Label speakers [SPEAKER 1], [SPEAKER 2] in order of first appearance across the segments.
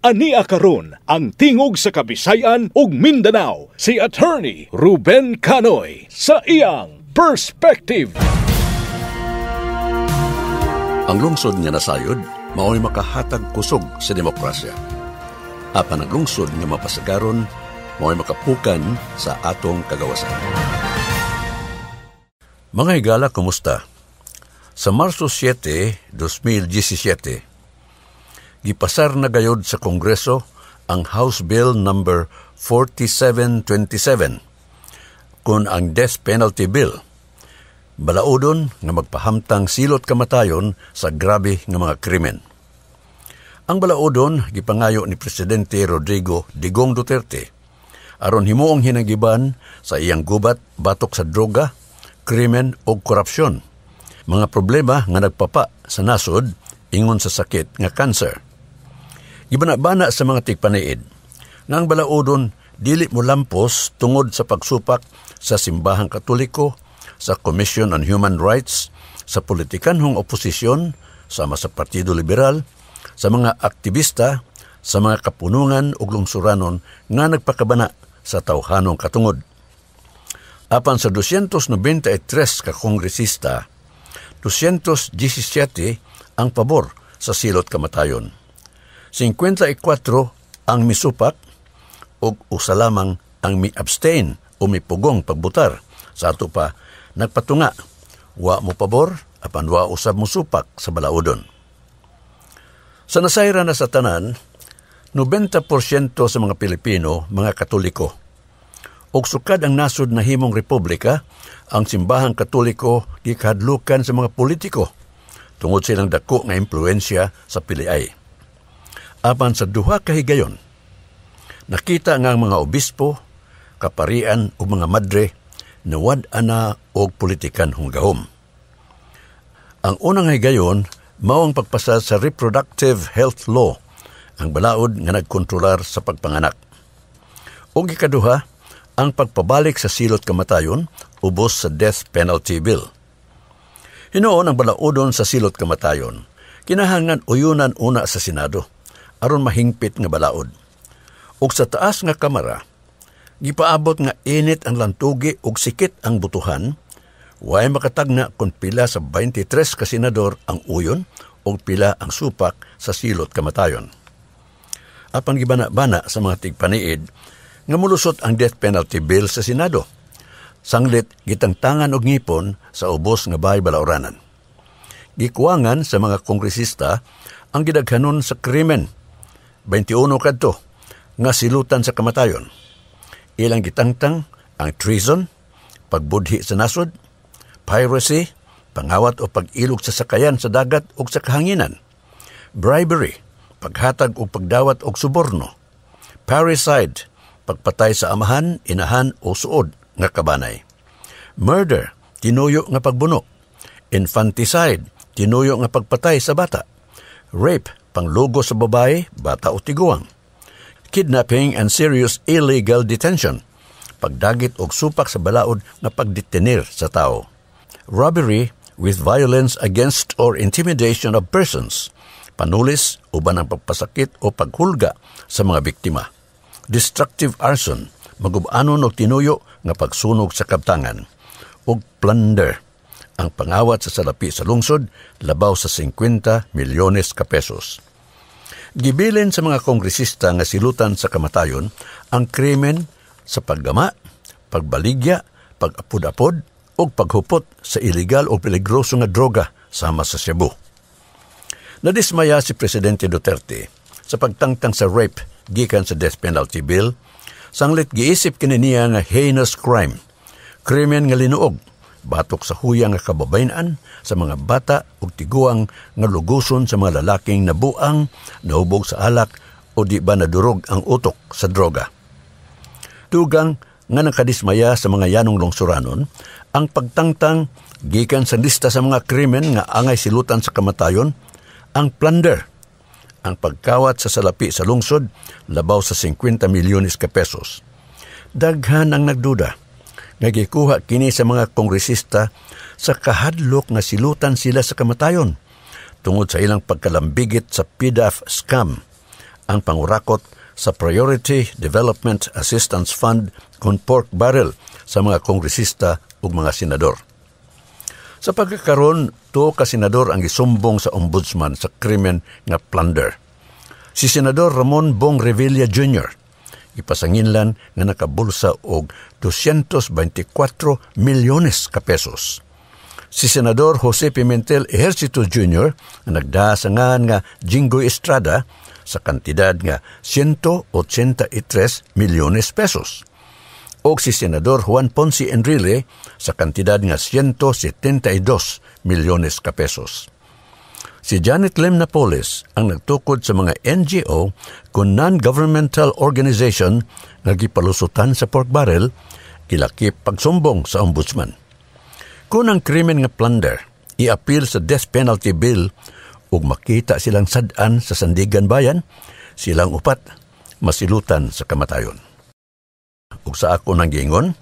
[SPEAKER 1] ani karon ang tingog sa Kabisayan ug Mindanao si Attorney Ruben Canoy sa iyang perspective. Ang lungsod nga nasayod mao'y makahatag kusog sa demokrasya. Apan ang lungsod nga mapasagaron mao'y makapukan sa atong kagawasan. Mga higala, kumusta? Sa Marso 7, 2017, gipasar na gayod sa Kongreso ang House Bill number 4727 kun ang death penalty bill. Balaudon nga magpahamtang silot kamatayon sa grabe nga mga krimen. Ang balaudon gipangayo ni presidente Rodrigo Digong Duterte aron himuong hinagiban sa iyang gubat batok sa droga, krimen o korupsyon. Mga problema nga nagpapa sa nasod ingon sa sakit nga kanser. Gibanabana sa mga tigpaniid. Nang balaudon, dili mo lampos tungod sa pagsupak sa simbahang katoliko, sa Commission on Human Rights, sa politikanhong oposisyon, sama sa Partido Liberal, sa mga aktivista, sa mga kapunungan ug lungsuranon nga nagpakabana sa tawhanong katungod. Apan sa 293 e ka kongresista, 217 ang pabor sa silot kamatayon. 54 ang misupak ug usa lamang ang mi-abstain o mipugong pagbutar. Sa ato pa, nagpatunga, wa mo pabor, apan wa usab mo supak sa balaudon. Sa nasayra na sa tanan, 90% sa mga Pilipino, mga Katoliko. Og sukad ang nasod na himong republika, ang simbahang Katoliko gikadlukan sa mga politiko tungod silang dako nga impluensya sa piliay. Apan sa duha ka higayon, nakita nga ang mga obispo, kaparian o mga madre na wad-ana og politikan hunggahom. Ang unang higayon mao ang pagpasa sa reproductive health law, ang balaod nga nagkontrolar sa pagpanganak. Og ikaduha, ang pagpabalik sa silot kamatayon ubos sa death penalty bill. Hinoon ang balaodon sa silot kamatayon, kinahangan uyunan una sa Senado aron mahingpit nga balaod. Og sa taas nga kamara, gipaabot nga init ang lantugi og sikit ang butuhan, way makatagna kung pila sa 23 kasinador ang uyon ug pila ang supak sa silot kamatayon. Apan gibana-bana sa mga tigpaniid nga mulusot ang death penalty bill sa Senado. Sanglit gitangtangan og ngipon sa ubos nga bay balauranan. Gikuangan sa mga kongresista ang gidaghanon sa krimen 21 kadto nga silutan sa kamatayon. Ilang gitangtang ang treason, pagbudhi sa nasod, piracy, pangawat o pag-ilog sa sakayan sa dagat o sa kahanginan, bribery, paghatag o pagdawat og suborno, parricide, pagpatay sa amahan, inahan o suod nga kabanay, murder, tinuyo nga pagbunok, infanticide, tinuyo nga pagpatay sa bata, rape, panglugo sa babae, bata o tiguang, kidnapping and serious illegal detention, pagdagit og supak sa balaod nga pagdetenir sa tao, robbery with violence against or intimidation of persons, panulis uban ang pagpasakit o paghulga sa mga biktima, destructive arson, magubanon og tinuyo nga pagsunog sa kaptangan, ug plunder ang pangawat sa salapi sa lungsod, labaw sa 50 milyones ka pesos. Gibilin sa mga kongresista nga silutan sa kamatayon ang krimen sa paggama, pagbaligya, pagapod apod apod o paghupot sa ilegal o peligroso nga droga sama sa Cebu. Nadismaya si Presidente Duterte sa pagtangtang sa rape gikan sa death penalty bill, sanglit giisip kini niya nga heinous crime, krimen nga linuog batok sa huyang nga kababaynaan sa mga bata ug tiguang nga lugoson sa mga lalaking nabuang nahubog sa alak o di ba nadurog ang utok sa droga. Tugang nga nakadismaya sa mga yanong lungsuranon, ang pagtangtang gikan sa lista sa mga krimen nga angay silutan sa kamatayon, ang plunder, ang pagkawat sa salapi sa lungsod, labaw sa 50 milyones ka pesos. Daghan ang nagduda Nagikuha kini sa mga kongresista sa kahadlok nga silutan sila sa kamatayon tungod sa ilang pagkalambigit sa PDAF scam ang pangurakot sa Priority Development Assistance Fund kon pork barrel sa mga kongresista ug mga senador. Sa pagkakaron, to ka senador ang gisumbong sa ombudsman sa krimen nga plunder. Si Senador Ramon Bong Revilla Jr gipasanginlan nga nakabulsa og 224 milyones ka pesos. Si Senador Jose Pimentel Ejercito Jr. ang nagdasangan nga Jingo Estrada sa kantidad nga 183 milyones pesos o si Senador Juan Ponce Enrile sa kantidad nga 172 milyones ka pesos. Si Janet Lim Napoles ang nagtukod sa mga NGO kung non-governmental organization na gipalusutan sa pork barrel, kilakip pagsumbong sa ombudsman. Kung ang krimen nga plunder, i-appeal sa death penalty bill ug makita silang sadan sa Sandigan Bayan, silang upat masilutan sa kamatayon. Ug sa ako nang gingon,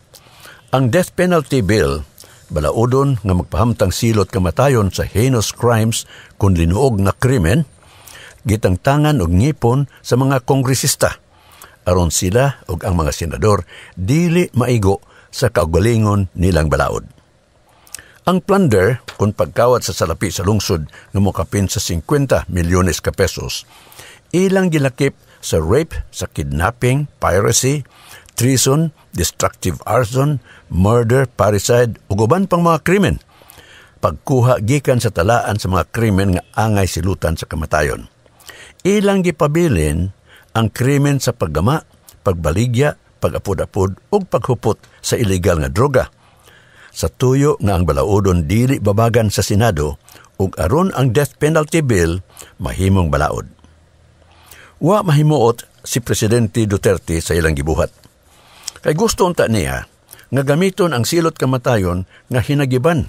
[SPEAKER 1] ang death penalty bill balaodon nga magpahamtang silot kamatayon sa heinous crimes kun linuog na krimen, gitangtangan og ngipon sa mga kongresista aron sila og ang mga senador dili maigo sa kaugalingon nilang balaod. Ang plunder kung pagkawat sa salapi sa lungsod nga mokapin sa 50 milyones ka pesos, ilang gilakip sa rape, sa kidnapping, piracy, treason, destructive arson, murder, parricide, ug uban pang mga krimen. Pagkuha gikan sa talaan sa mga krimen nga angay silutan sa kamatayon. Ilang gipabilin ang krimen sa paggama, pagbaligya, pagapod-apod ug paghupot sa ilegal nga droga. Sa tuyo nga ang balaodon dili babagan sa Senado ug aron ang death penalty bill mahimong balaod. Wa mahimuot si Presidente Duterte sa ilang gibuhat Kay gusto unta niya nga gamiton ang silot kamatayon nga hinagiban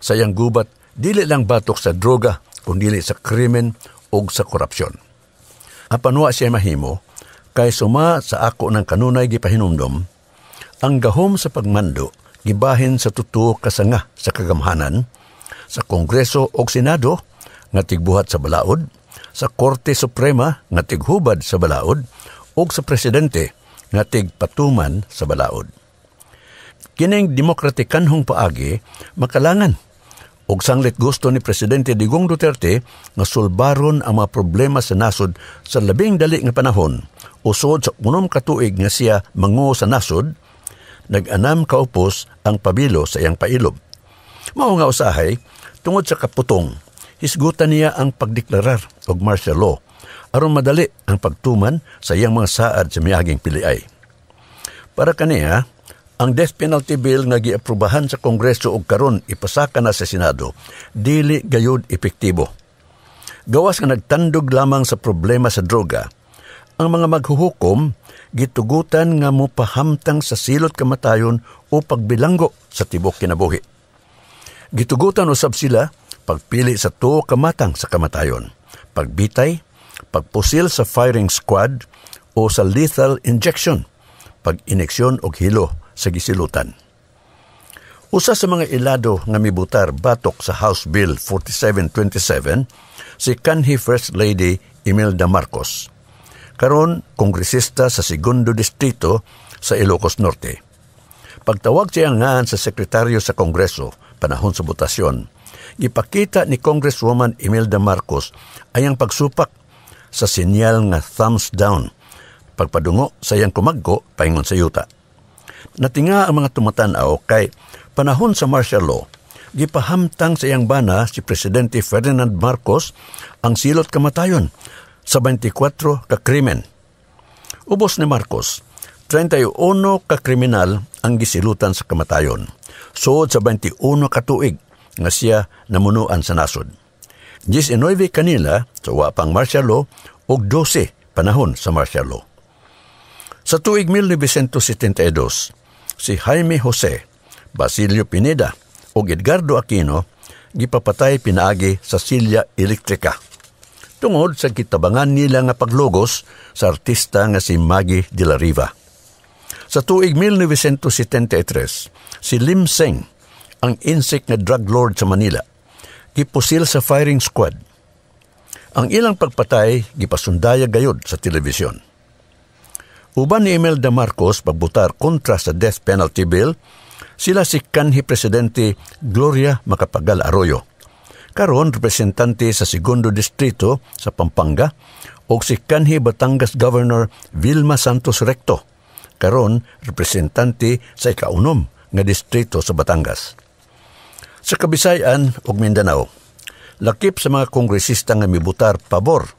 [SPEAKER 1] sayang gubat dili lang batok sa droga kundi sa krimen o sa korupsyon. Apan wa siya mahimo kay suma sa ako ng kanunay gipahinumdom ang gahom sa pagmando gibahin sa totoo kasanga sa kagamhanan sa Kongreso o Senado nga tigbuhat sa balaod, sa Korte Suprema nga tighubad sa balaod, o sa Presidente nga tigpatuman sa balaod. Kining demokratikanhong paagi makalangan og sanglit gusto ni Presidente Digong Duterte nga sulbaron ang mga problema sa nasod sa labing dali nga panahon usod sa unom katuig nga siya mangu sa nasod nag-anam kaupos ang pabilo sa iyang pailob. Mao nga usahay tungod sa kaputong hisgutan niya ang pagdeklarar og martial law aron madali ang pagtuman sa iyang mga saad sa miaging piliay. Para kaniya, ang death penalty bill nga giaprobahan sa Kongreso og karon ipasaka na sa Senado dili gayud epektibo. Gawas nga nagtandog lamang sa problema sa droga, ang mga maghuhukom gitugutan nga mo pahamtang sa silot kamatayon o pagbilanggo sa tibok kinabuhi. Gitugutan usab sila pagpili sa tuo kamatang sa kamatayon, pagbitay pagpusil sa firing squad o sa lethal injection, pag-ineksyon og hilo sa gisilutan. Usa sa mga ilado nga mibutar batok sa House Bill 4727 si kanhi First Lady Imelda Marcos. Karon kongresista sa segundo distrito sa Ilocos Norte. Pagtawag siya ngaan sa sekretaryo sa Kongreso panahon sa botasyon, ipakita ni Congresswoman Imelda Marcos ay ang pagsupak sa sinyal nga thumbs down. Pagpadungo, sayang kumaggo, paingon sa yuta. Natinga ang mga tumatanaw kay panahon sa martial law, gipahamtang sa iyang bana si Presidente Ferdinand Marcos ang silot kamatayon sa 24 ka krimen. Ubos ni Marcos, 31 ka kriminal ang gisilutan sa kamatayon. Suod sa 21 ka tuig nga siya namunuan sa nasod. 19 kanila sa so wapang martial law o 12 panahon sa martial law. Sa tuig 1972, e si Jaime Jose, Basilio Pineda o Edgardo Aquino gipapatay pinaagi sa silya elektrika tungod sa kitabangan nila nga paglogos sa artista nga si Maggie de la Riva. Sa tuig 1973, e si Lim Seng, ang insect nga drug lord sa Manila, gipusil sa firing squad. Ang ilang pagpatay gipasundaya gayod sa telebisyon. Uban ni Imelda Marcos pagbutar kontra sa death penalty bill, sila si kanhi presidente Gloria Macapagal Arroyo. Karon representante sa segundo distrito sa Pampanga o si kanhi Batangas Governor Vilma Santos Recto. Karon representante sa ikaunom nga distrito sa Batangas sa Kabisayan ug Mindanao. Lakip sa mga kongresista nga mibutar pabor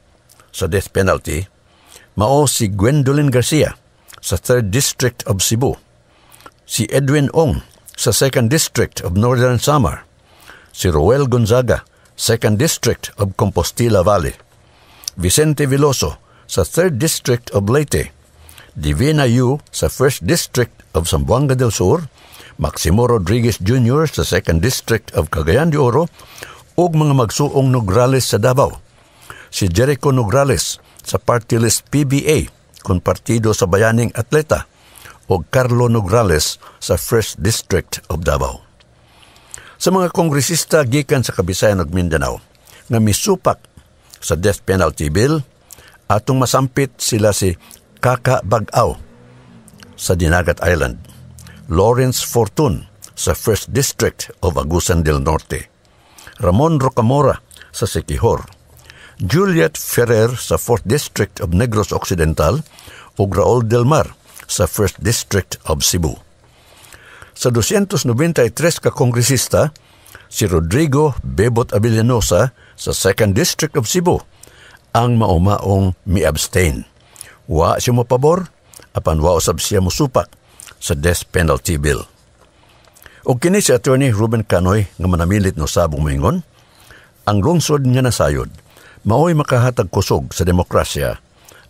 [SPEAKER 1] sa death penalty mao si Gwendolyn Garcia sa 3rd District of Cebu, si Edwin Ong sa 2nd District of Northern Samar, si Roel Gonzaga, 2nd District of Compostela Valley, Vicente Veloso sa 3rd District of Leyte, Divina Yu sa 1st District of Zamboanga del Sur, Maximo Rodriguez Jr. sa 2nd District of Cagayan de Oro ug mga magsuong Nograles sa Davao. Si Jericho Nograles sa party list PBA kung partido sa Bayaning Atleta o Carlo Nograles sa 1st District of Davao. Sa mga kongresista gikan sa Kabisayan ug Mindanao nga misupak sa death penalty bill atong masampit sila si Kaka Bagaw sa Dinagat Island. Lawrence Fortun sa 1st District of Agusan del Norte, Ramon Rocamora sa Siquijor, Juliet Ferrer sa 4th District of Negros Occidental ug Raul Del Mar sa 1st District of Cebu. Sa 293 ka kongresista, si Rodrigo Bebot Avillanosa sa 2nd District of Cebu ang maumaong mi-abstain. Wa siya mo pabor, apan wa usab siya musupak sa death penalty bill. O kini si Attorney Ruben Canoy nga manamilit no sabong moingon, ang lungsod nga nasayod maoy makahatag kusog sa demokrasya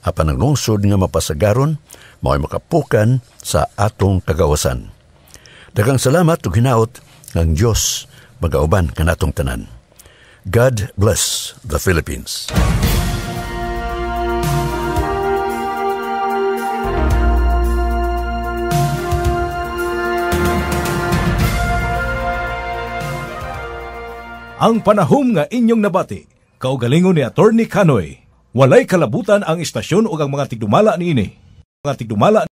[SPEAKER 1] apan ang lungsod nga mapasagaron maoy makapukan sa atong kagawasan. Dagang salamat ug hinaot ng Dios magauban kanatong tanan. God bless the Philippines. ang panahom nga inyong nabati. Kaugalingon ni Attorney Kanoy. Walay kalabutan ang istasyon o ang mga tigdumala niini. Mga tigdumala